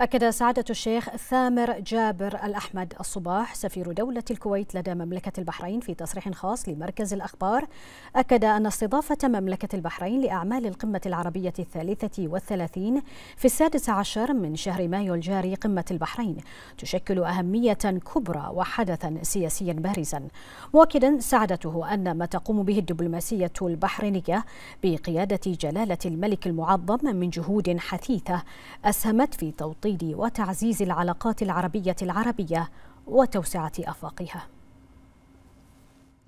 أكد سعادة الشيخ ثامر جابر الأحمد الصباح سفير دولة الكويت لدى مملكة البحرين في تصريح خاص لمركز الأخبار أكد أن استضافة مملكة البحرين لأعمال القمة العربية الثالثة والثلاثين في السادس عشر من شهر مايو الجاري قمة البحرين تشكل أهمية كبرى وحدثا سياسيا بارزا مؤكدا سعادته أن ما تقوم به الدبلوماسية البحرينية بقيادة جلالة الملك المعظم من جهود حثيثة أسهمت في توطين التقليد وتعزيز العلاقات العربية العربية وتوسعة آفاقها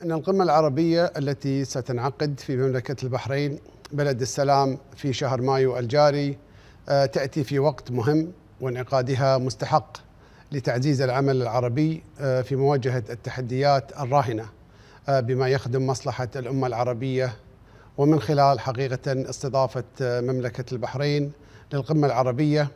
إن القمة العربية التي ستنعقد في مملكة البحرين بلد السلام في شهر مايو الجاري آه، تأتي في وقت مهم وانعقادها مستحق لتعزيز العمل العربي آه، في مواجهة التحديات الراهنة آه، بما يخدم مصلحة الأمة العربية ومن خلال حقيقة استضافة مملكة البحرين للقمة العربية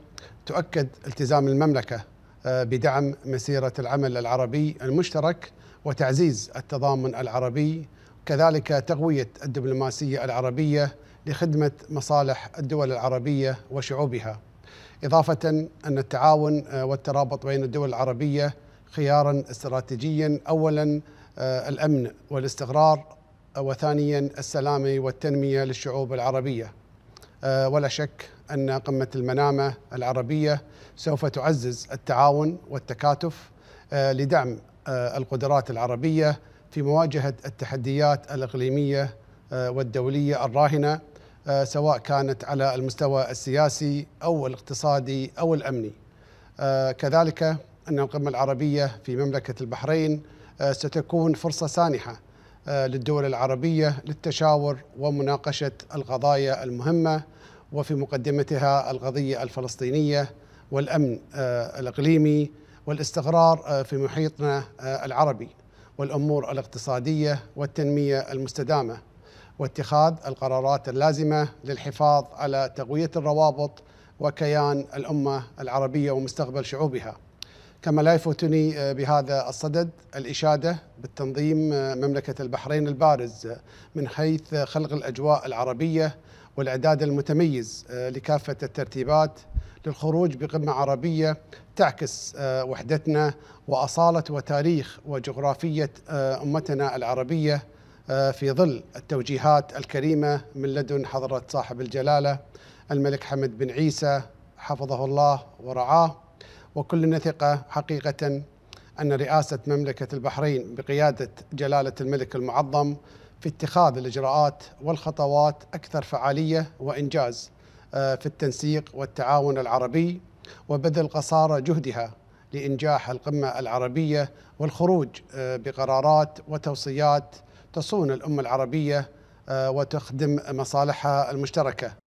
تؤكد التزام المملكة آه، بدعم مسيرة العمل العربي المشترك وتعزيز التضامن العربي كذلك تقوية الدبلوماسية العربية لخدمة مصالح الدول العربية وشعوبها إضافة أن التعاون آه، والترابط بين الدول العربية خيارا استراتيجيا أولا آه، الأمن والاستقرار وثانيا السلام والتنمية للشعوب العربية ولا شك أن قمة المنامة العربية سوف تعزز التعاون والتكاتف آه، لدعم آه، القدرات العربية في مواجهة التحديات الإقليمية آه، والدولية الراهنة سواء كانت على المستوى السياسي أو الاقتصادي أو الأمني كذلك أن القمة العربية في مملكة البحرين ستكون فرصة سانحة للدول العربية للتشاور ومناقشة القضايا المهمة وفي مقدمتها القضية الفلسطينية والأمن آه، الإقليمي والاستقرار آه، في محيطنا آه، العربي والأمور الاقتصادية والتنمية المستدامة واتخاذ القرارات اللازمة للحفاظ على تقوية الروابط وكيان الأمة العربية ومستقبل شعوبها كما لا يفوتني آه، بهذا الصدد الإشادة بالتنظيم آه، مملكة البحرين البارز آه، من حيث خلق الأجواء العربية والإعداد المتميز لكافة الترتيبات للخروج بقمة عربية تعكس وحدتنا وأصالة وتاريخ وجغرافية أمتنا العربية في ظل التوجيهات الكريمة من لدن حضرة صاحب الجلالة الملك حمد بن عيسى حفظه الله ورعاه وكلنا ثقة حقيقة أن رئاسة مملكة البحرين بقيادة جلالة الملك المعظم في اتخاذ الإجراءات والخطوات أكثر فعالية وإنجاز آه، في التنسيق والتعاون العربي وبذل قصارى جهدها لإنجاح القمة العربية والخروج آه، بقرارات وتوصيات تصون الأمة العربية آه، وتخدم مصالحها المشتركة